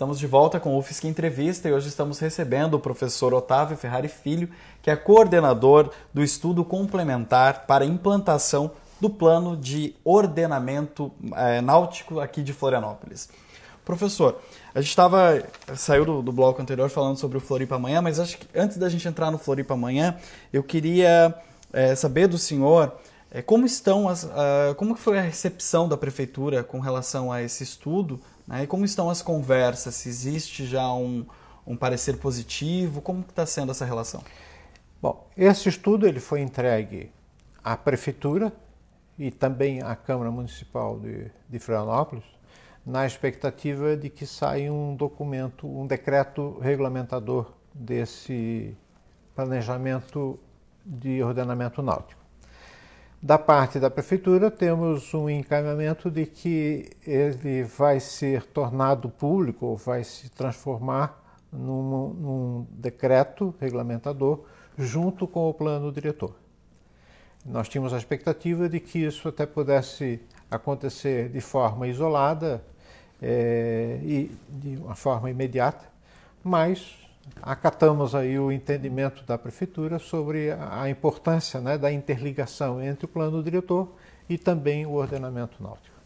Estamos de volta com o UFSC Entrevista e hoje estamos recebendo o professor Otávio Ferrari Filho, que é coordenador do estudo complementar para implantação do plano de ordenamento é, náutico aqui de Florianópolis. Professor, a gente estava. saiu do, do, bloco anterior falando sobre o Floripa Amanhã, mas acho que antes da gente entrar no Floripa Amanhã, eu queria é, saber do senhor é, como estão as, uh, como foi a recepção da prefeitura com relação a esse estudo né? e como estão as conversas? Se existe já um, um parecer positivo? Como está sendo essa relação? Bom, esse estudo ele foi entregue à prefeitura e também à Câmara Municipal de, de Florianópolis na expectativa de que saia um documento, um decreto regulamentador desse planejamento de ordenamento náutico. Da parte da prefeitura, temos um encaminhamento de que ele vai ser tornado público, ou vai se transformar num, num decreto regulamentador, junto com o plano diretor. Nós tínhamos a expectativa de que isso até pudesse acontecer de forma isolada é, e de uma forma imediata, mas acatamos aí o entendimento da prefeitura sobre a importância né, da interligação entre o plano diretor e também o ordenamento náutico.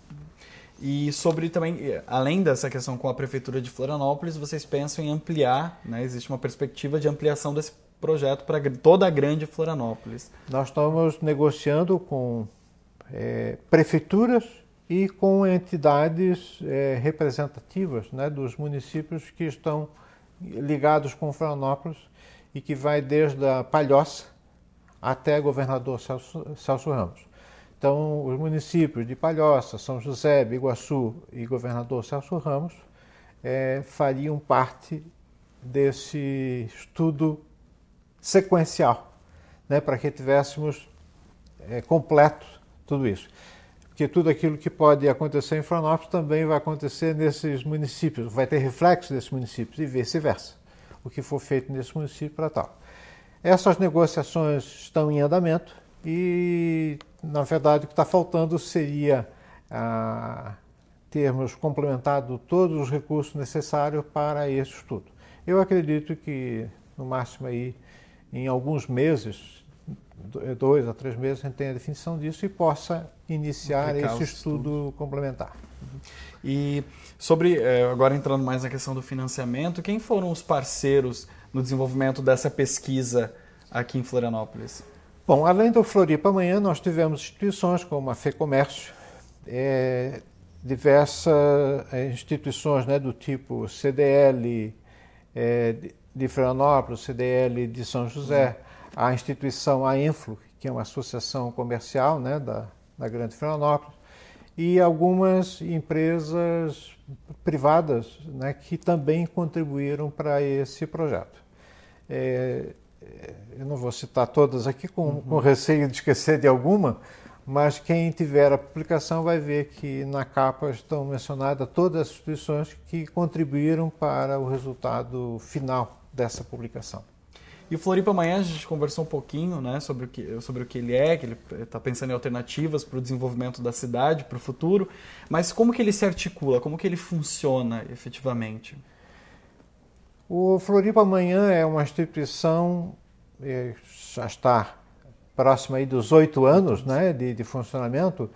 E sobre também, eh, além dessa questão com a prefeitura de Florianópolis, vocês pensam em ampliar, né, existe uma perspectiva de ampliação desse projeto para toda a grande Florianópolis? Nós estamos negociando com é, prefeituras e com entidades é, representativas né, dos municípios que estão ligados com Florianópolis e que vai desde a Palhoça até governador Celso, Celso Ramos. Então, os municípios de Palhoça, São José, Biguaçu e governador Celso Ramos é, fariam parte desse estudo sequencial, né, para que tivéssemos é, completo tudo isso que tudo aquilo que pode acontecer em Florianópolis também vai acontecer nesses municípios, vai ter reflexo nesses municípios e vice-versa, o que for feito nesse município para tal. Essas negociações estão em andamento e, na verdade, o que está faltando seria ah, termos complementado todos os recursos necessários para esse estudo. Eu acredito que, no máximo, aí, em alguns meses, eh, dois a três meses a gente tem a definição disso e possa iniciar Aplicar esse estudo, complementar. Uhum. E sobre, eh, agora entrando mais na questão do financiamento, quem foram os parceiros no desenvolvimento dessa pesquisa aqui em Florianópolis? Bom, além do Floripa Amanhã, nós tivemos instituições como a FEComércio, é, eh, diversas instituições né, do tipo CDL é, de Florianópolis, CDL de São José, a instituição AENFLO, que é uma associação comercial né, da, da Grande Florianópolis, e algumas empresas privadas né, que também contribuíram para esse projeto. É, é, eu não vou citar todas aqui com, uhum. com, receio de esquecer de alguma, mas quem tiver a publicação vai ver que na capa estão mencionadas todas as instituições que contribuíram para o resultado final dessa publicação. E o Floripa Amanhã a gente conversou um pouquinho né, sobre, o que, sobre o que ele é, que ele está pensando em alternativas para o desenvolvimento da cidade, para o futuro, mas como que ele se articula, como que ele funciona efetivamente? O Floripa Amanhã é uma instituição, é, já está próxima aí dos oito anos né, de, de funcionamento,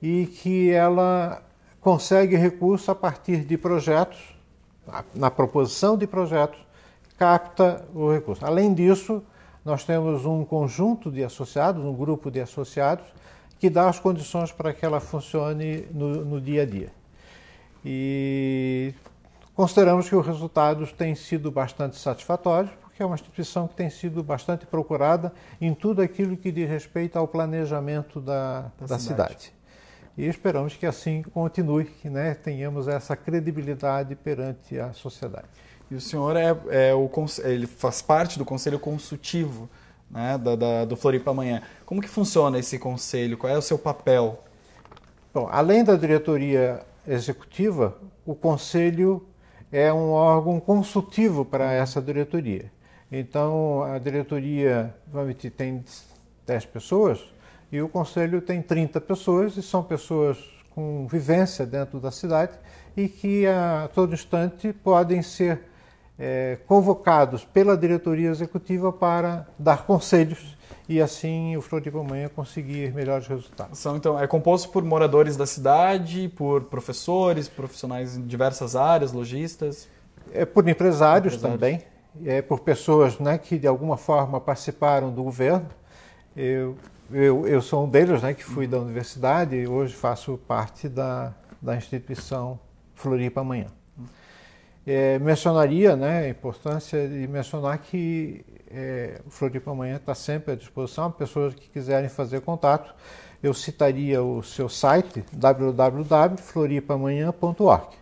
e que ela consegue recurso a partir de projetos, na proposição de projetos, capta o recurso. Além disso, nós temos um conjunto de associados, um grupo de associados, que dá as condições para que ela funcione no, no dia a dia. E consideramos que os resultados têm sido bastante satisfatórios, porque é uma instituição que tem sido bastante procurada em tudo aquilo que diz respeito ao planejamento da, da, da cidade. cidade. E esperamos que assim continue, que né, tenhamos essa credibilidade perante a sociedade. E o senhor é, é o, ele faz parte do conselho consultivo né, da, da, do Floripa Amanhã. Como que funciona esse conselho? Qual é o seu papel? Bom, além da diretoria executiva, o conselho é um órgão consultivo para essa diretoria. Então, a diretoria tem 10 pessoas e o conselho tem 30 pessoas, e são pessoas com vivência dentro da cidade e que a todo instante podem ser é, convocados pela diretoria executiva para dar conselhos e assim o amanhã conseguir melhores resultados. São, então, é composto por moradores da cidade, por professores, profissionais em diversas áreas, lojistas? É, por empresários, empresários. também, é, por pessoas né, que de alguma forma participaram do governo. Eu, eu, eu sou um deles, né, que fui da universidade e hoje faço parte da, da instituição Floripa Amanhã. É, mencionaria né, a importância de mencionar que é, o Floripa Amanhã está sempre à disposição, pessoas que quiserem fazer contato, eu citaria o seu site www.floripamanhã.org.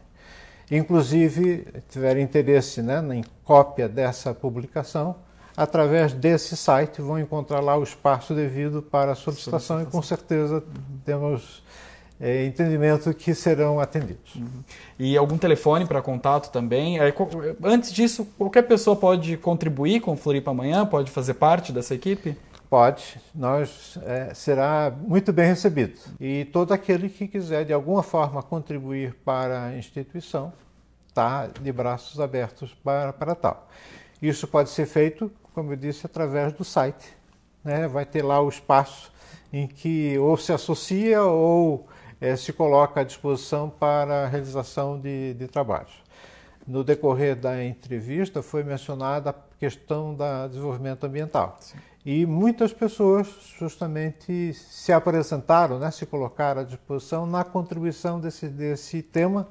Inclusive, tiverem interesse né, em cópia dessa publicação, através desse site vão encontrar lá o espaço devido para a solicitação, solicitação. e com certeza temos é, entendimento que serão atendidos. Uhum. E algum telefone para contato também. É, antes disso, qualquer pessoa pode contribuir com o Floripa Amanhã, pode fazer parte dessa equipe? Pode, nós é, será muito bem recebido. E todo aquele que quiser de alguma forma contribuir para a instituição está de braços abertos para, para tal. Isso pode ser feito, como eu disse, através do site. Né? Vai ter lá o espaço em que ou se associa ou eh, se coloca à disposição para a realização de, de trabalhos. No decorrer da entrevista foi mencionada a questão do desenvolvimento ambiental. Sim. E muitas pessoas justamente se apresentaram, né, se colocaram à disposição na contribuição desse, desse tema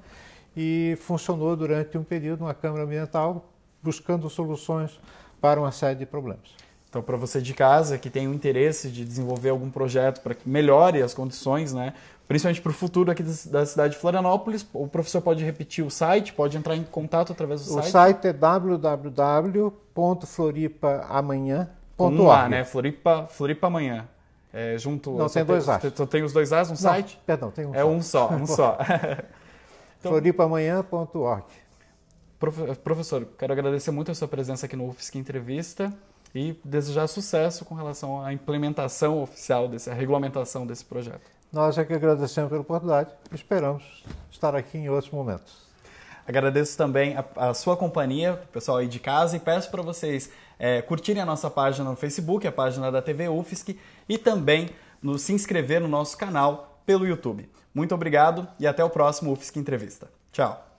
e funcionou durante um período uma Câmara Ambiental buscando soluções para uma série de problemas. Então, para você de casa que tem o interesse de desenvolver algum projeto para que melhore as condições né, principalmente para o futuro aqui da cidade de Florianópolis. O professor pode repetir o site, pode entrar em contato através do o site. O site é www.floripaamanhã.org. Com um A, né? Floripa, Floripa Amanhã. É, junto, Não, tem dois A's. Só tem os dois A's um site? Perdão, tem um É um só, um só. então, floripaamanhã.org. professor, quero agradecer muito a sua presença aqui no UFSC Entrevista e desejar sucesso com relação à implementação oficial, dessa à regulamentação desse projeto. Nós é que agradecemos pela oportunidade e esperamos estar aqui em outros momentos. Agradeço também a, a sua companhia, pessoal aí de casa, e peço para vocês é, curtirem a nossa página no Facebook, a página da TV UFSC, e também no, se inscrever no nosso canal pelo YouTube. Muito obrigado e até o próximo UFSC Entrevista. Tchau!